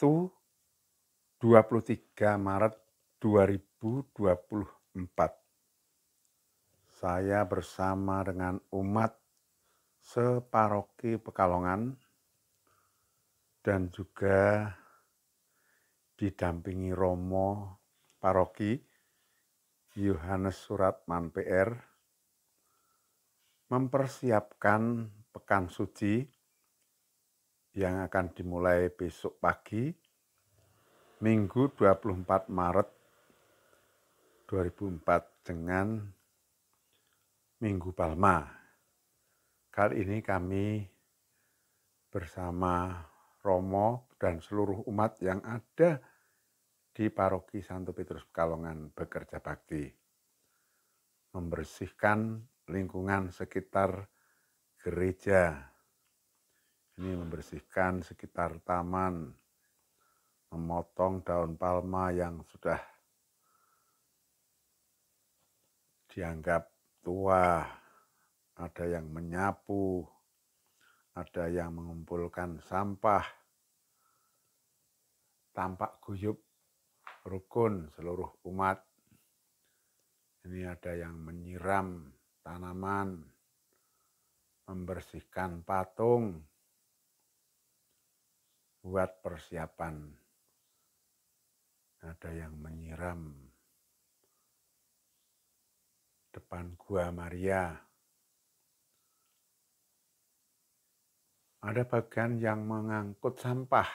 Sabtu 23 Maret 2024. Saya bersama dengan umat separoki Pekalongan dan juga didampingi Romo Paroki Yohanes Suratman PR mempersiapkan pekan suci yang akan dimulai besok pagi, Minggu 24 Maret 2004 dengan Minggu Palma. Kali ini kami bersama Romo dan seluruh umat yang ada di Paroki Santo Petrus Pekalongan bekerja bakti. Membersihkan lingkungan sekitar gereja ini membersihkan sekitar taman, memotong daun palma yang sudah dianggap tua, ada yang menyapu, ada yang mengumpulkan sampah, tampak guyup rukun seluruh umat. Ini ada yang menyiram tanaman, membersihkan patung, buat persiapan. Ada yang menyiram depan gua Maria. Ada bagian yang mengangkut sampah.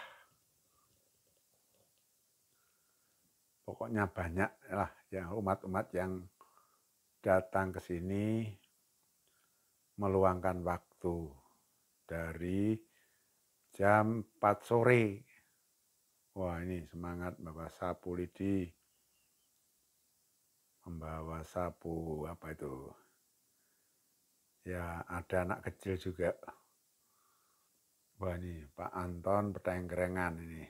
Pokoknya banyak lah ya umat-umat yang datang ke sini meluangkan waktu dari jam 4 sore. Wah ini semangat Bapak Sapu Lidi membawa sapu apa itu ya ada anak kecil juga wah ini Pak Anton bertenggerengan ini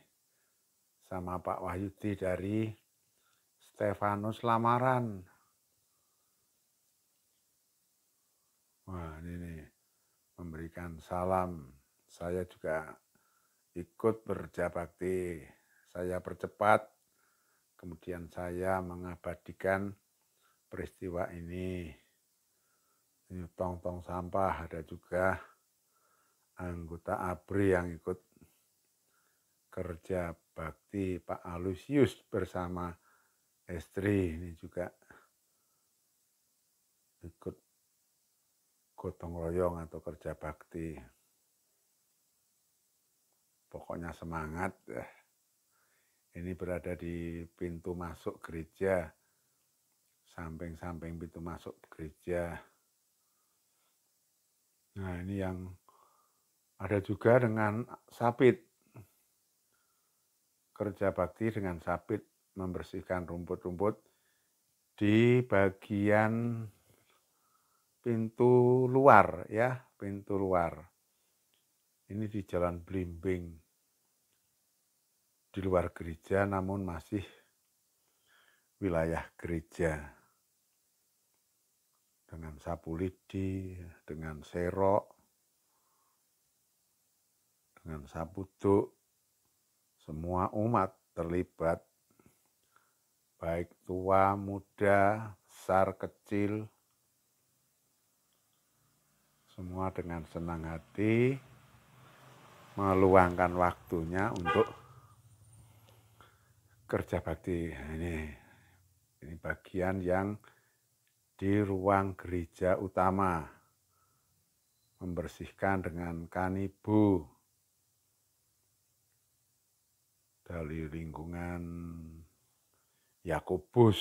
sama Pak Wahyudi dari Stefanus Lamaran wah ini nih, memberikan salam saya juga ikut berja bakti. Saya percepat, kemudian saya mengabadikan peristiwa ini. Ini tong-tong sampah, ada juga anggota ABRI yang ikut kerja bakti Pak Alusius bersama istri ini juga ikut gotong royong atau kerja bakti pokoknya semangat. Ya. Ini berada di pintu masuk gereja, samping-samping pintu masuk gereja. Nah ini yang ada juga dengan sapit. Kerja bakti dengan sapit membersihkan rumput-rumput di bagian pintu luar ya, pintu luar. Ini di Jalan Blimbing di luar gereja namun masih wilayah gereja. Dengan sapu lidi, dengan serok, dengan sapu saputuk, semua umat terlibat, baik tua, muda, besar, kecil, semua dengan senang hati meluangkan waktunya untuk kerja bakti. Nah, ini, ini bagian yang di ruang gereja utama. Membersihkan dengan kanibu. Dari lingkungan Yakobus.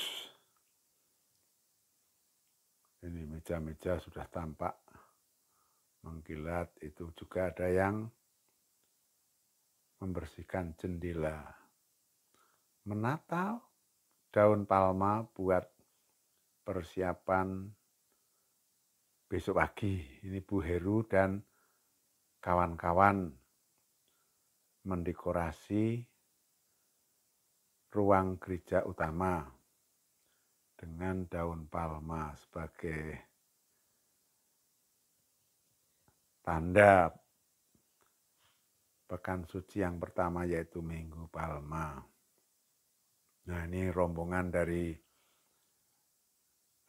Ini meja-meja sudah tampak mengkilat itu juga ada yang membersihkan jendela menata daun palma buat persiapan besok pagi. Ini Bu Heru dan kawan-kawan mendekorasi ruang gereja utama dengan daun palma sebagai tanda pekan suci yang pertama yaitu Minggu Palma. Nah ini rombongan dari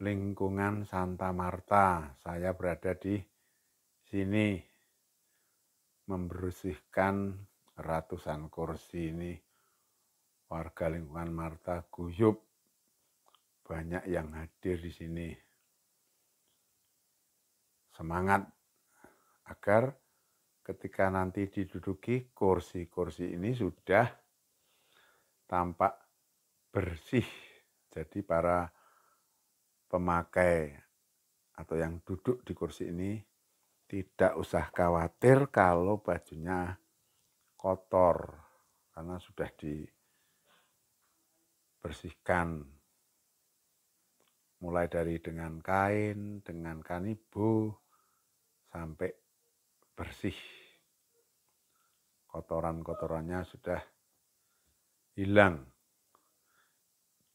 lingkungan Santa Marta. Saya berada di sini membersihkan ratusan kursi ini. Warga lingkungan Marta guyup. Banyak yang hadir di sini. Semangat agar ketika nanti diduduki kursi-kursi ini sudah tampak bersih. Jadi para pemakai atau yang duduk di kursi ini tidak usah khawatir kalau bajunya kotor karena sudah dibersihkan mulai dari dengan kain, dengan kanibu sampai bersih. Kotoran-kotorannya sudah hilang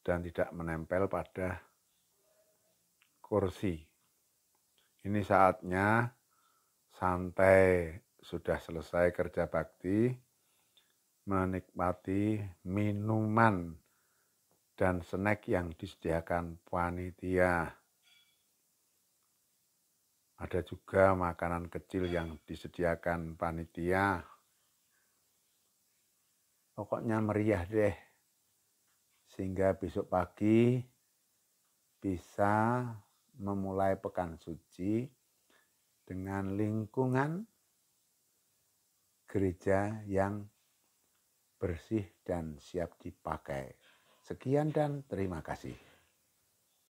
dan tidak menempel pada kursi. Ini saatnya santai, sudah selesai kerja bakti, menikmati minuman dan snack yang disediakan panitia. Ada juga makanan kecil yang disediakan panitia. Pokoknya meriah deh sehingga besok pagi bisa memulai pekan suci dengan lingkungan gereja yang bersih dan siap dipakai. Sekian dan terima kasih.